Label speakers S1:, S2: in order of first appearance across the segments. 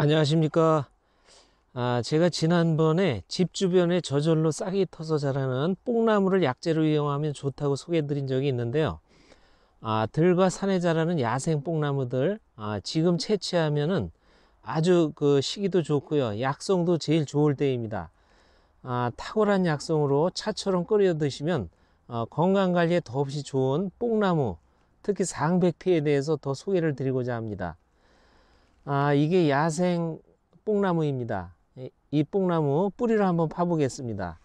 S1: 안녕하십니까 아, 제가 지난번에 집 주변에 저절로 싹이 터서 자라는 뽕나무를 약재로 이용하면 좋다고 소개해 드린 적이 있는데요 아, 들과 산에 자라는 야생 뽕나무들 아, 지금 채취하면은 아주 그 시기도 좋고요 약성도 제일 좋을 때입니다 아, 탁월한 약성으로 차처럼 끓여 드시면 어, 건강관리에 더없이 좋은 뽕나무 특히 상백피에 대해서 더 소개를 드리고자 합니다 아, 이게 야생 뽕나무입니다. 이 뽕나무 뿌리를 한번 파보겠습니다.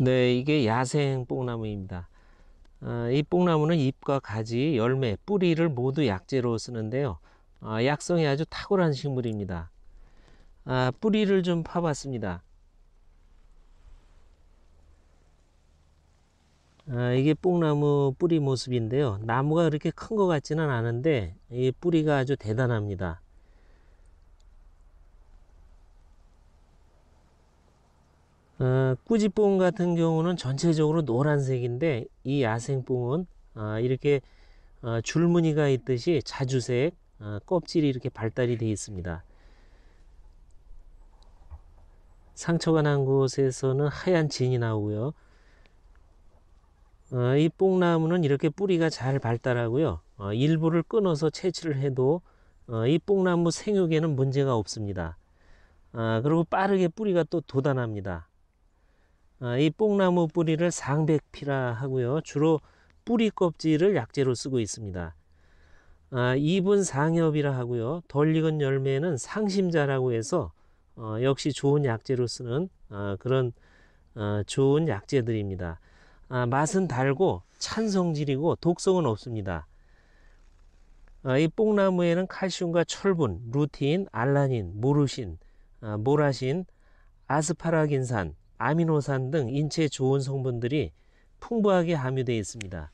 S1: 네, 이게 야생 뽕나무입니다. 아, 이 뽕나무는 잎과 가지, 열매, 뿌리를 모두 약재로 쓰는데요. 아, 약성이 아주 탁월한 식물입니다. 아, 뿌리를 좀 파봤습니다. 아, 이게 뽕나무 뿌리 모습인데요. 나무가 그렇게 큰 것 같지는 않은데 이 뿌리가 아주 대단합니다. 아, 꾸지뽕 같은 경우는 전체적으로 노란색인데 이 야생뽕은 아, 이렇게 아, 줄무늬가 있듯이 자주색 아, 껍질이 이렇게 발달이 되어 있습니다. 상처가 난 곳에서는 하얀 진이 나오고요. 어, 이 뽕나무는 이렇게 뿌리가 잘 발달하고요. 어, 일부를 끊어서 채취를 해도 어, 이 뽕나무 생육에는 문제가 없습니다. 아, 그리고 빠르게 뿌리가 또 돋아납니다. 이 뽕나무 뿌리를 상백피라 하고요. 주로 뿌리 껍질을 약재로 쓰고 있습니다. 아, 분 상엽이라 하고요. 덜 익은 열매는 상심자라고 해서 역시 좋은 약재로 쓰는 그런 좋은 약재들입니다. 아, 맛은 달고 찬 성질이고 독성은 없습니다. 아, 이 뽕나무에는 칼슘과 철분, 루틴, 알라닌, 모르신, 아, 모라신, 아스파라긴산, 아미노산 등 인체에 좋은 성분들이 풍부하게 함유되어 있습니다.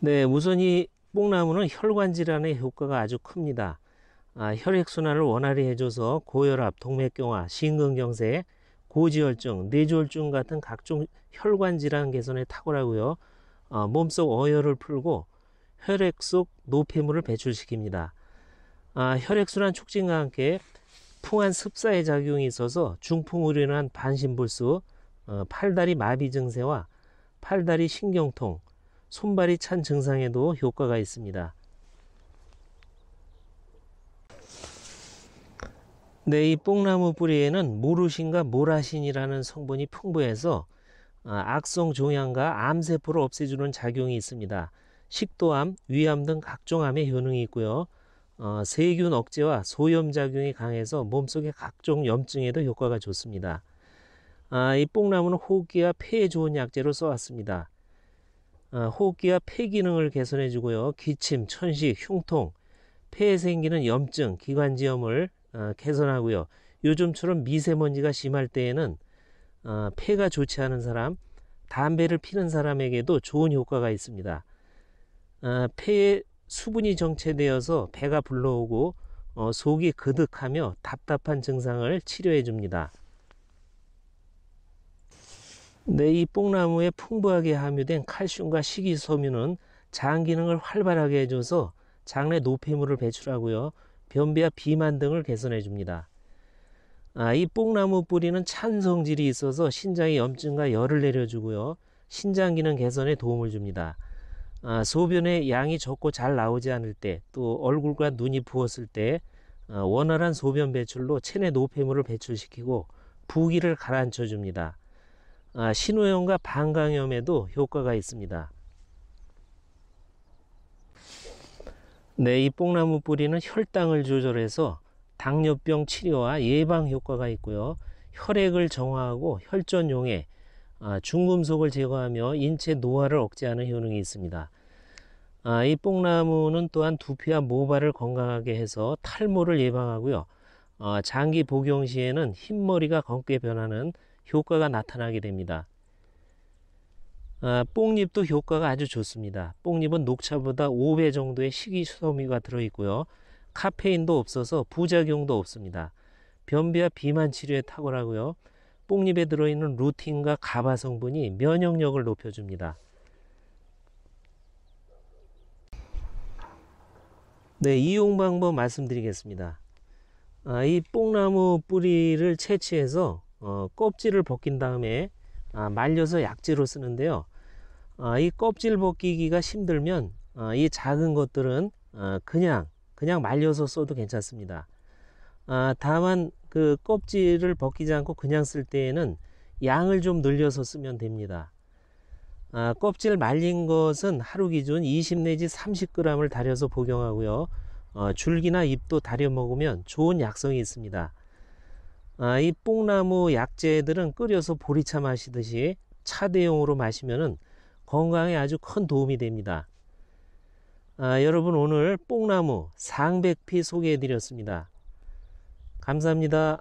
S1: 네, 우선 이 뽕나무는 혈관 질환의 효과가 아주 큽니다. 아, 혈액순환을 원활히 해줘서 고혈압, 동맥경화, 심근경색, 고지혈증, 뇌졸중 같은 각종 혈관 질환 개선에 탁월하고요. 어, 몸속 어혈을 풀고 혈액 속 노폐물을 배출시킵니다. 아, 혈액순환 촉진과 함께 풍한 습사의 작용이 있어서 중풍으로 인한 반신불수, 어, 팔다리 마비 증세와 팔다리 신경통, 손발이 찬 증상에도 효과가 있습니다. 네, 이 뽕나무 뿌리에는 모르신과 모라신이라는 성분이 풍부해서 아, 악성 종양과 암세포를 없애주는 작용이 있습니다. 식도암, 위암 등 각종 암의 효능이 있고요. 어, 세균 억제와 소염 작용이 강해서 몸속의 각종 염증에도 효과가 좋습니다. 아, 이 뽕나무는 호흡기와 폐에 좋은 약재로 써왔습니다. 아, 호흡기와 폐 기능을 개선해주고요. 기침, 천식, 흉통, 폐에 생기는 염증, 기관지염을 어, 개선하고요. 요즘처럼 미세먼지가 심할 때에는 어, 폐가 좋지 않은 사람, 담배를 피는 사람에게도 좋은 효과가 있습니다. 어, 폐에 수분이 정체되어서 배가 불러오고 속이 그득하며 답답한 증상을 치료해 줍니다. 네, 이 뽕나무에 풍부하게 함유된 칼슘과 식이섬유는 장 기능을 활발하게 해줘서 장내 노폐물을 배출하고요. 변비와 비만 등을 개선해 줍니다. 아, 이 뽕나무 뿌리는 찬 성질이 있어서 신장의 염증과 열을 내려주고요. 신장 기능 개선에 도움을 줍니다. 아, 소변의 양이 적고 잘 나오지 않을 때, 또 얼굴과 눈이 부었을 때, 아, 원활한 소변 배출로 체내 노폐물을 배출시키고 부기를 가라앉혀 줍니다. 아, 신호염과 방광염에도 효과가 있습니다. 네, 이 뽕나무 뿌리는 혈당을 조절해서 당뇨병 치료와 예방 효과가 있고요. 혈액을 정화하고 혈전 용해, 아, 중금속을 제거하며 인체 노화를 억제하는 효능이 있습니다. 아, 이 뽕나무는 또한 두피와 모발을 건강하게 해서 탈모를 예방하고요. 아, 장기 복용 시에는 흰머리가 검게 변하는 효과가 나타나게 됩니다. 어, 뽕잎도 효과가 아주 좋습니다. 뽕잎은 녹차보다 5배 정도의 식이섬유가 들어있고요. 카페인도 없어서 부작용도 없습니다. 변비와 비만 치료에 탁월하고요. 뽕잎에 들어있는 루틴과 가바 성분이 면역력을 높여줍니다. 네, 이용 방법 말씀드리겠습니다. 아, 이 뽕나무 뿌리를 채취해서 어, 껍질을 벗긴 다음에 아, 말려서 약재로 쓰는데요. 아, 이 껍질 벗기기가 힘들면 아, 이 작은 것들은 아, 그냥 그냥 말려서 써도 괜찮습니다. 다만 그 껍질을 벗기지 않고 그냥 쓸 때에는 양을 좀 늘려서 쓰면 됩니다. 껍질 말린 것은 하루 기준 20 내지 30g을 다려서 복용하고요. 어, 줄기나 잎도 다려 먹으면 좋은 약성이 있습니다. 이 뽕나무 약재들은 끓여서 보리차 마시듯이 차대용으로 마시면은 건강에 아주 큰 도움이 됩니다. 아, 여러분 오늘 뽕나무 상백피 소개해 드렸습니다. 감사합니다.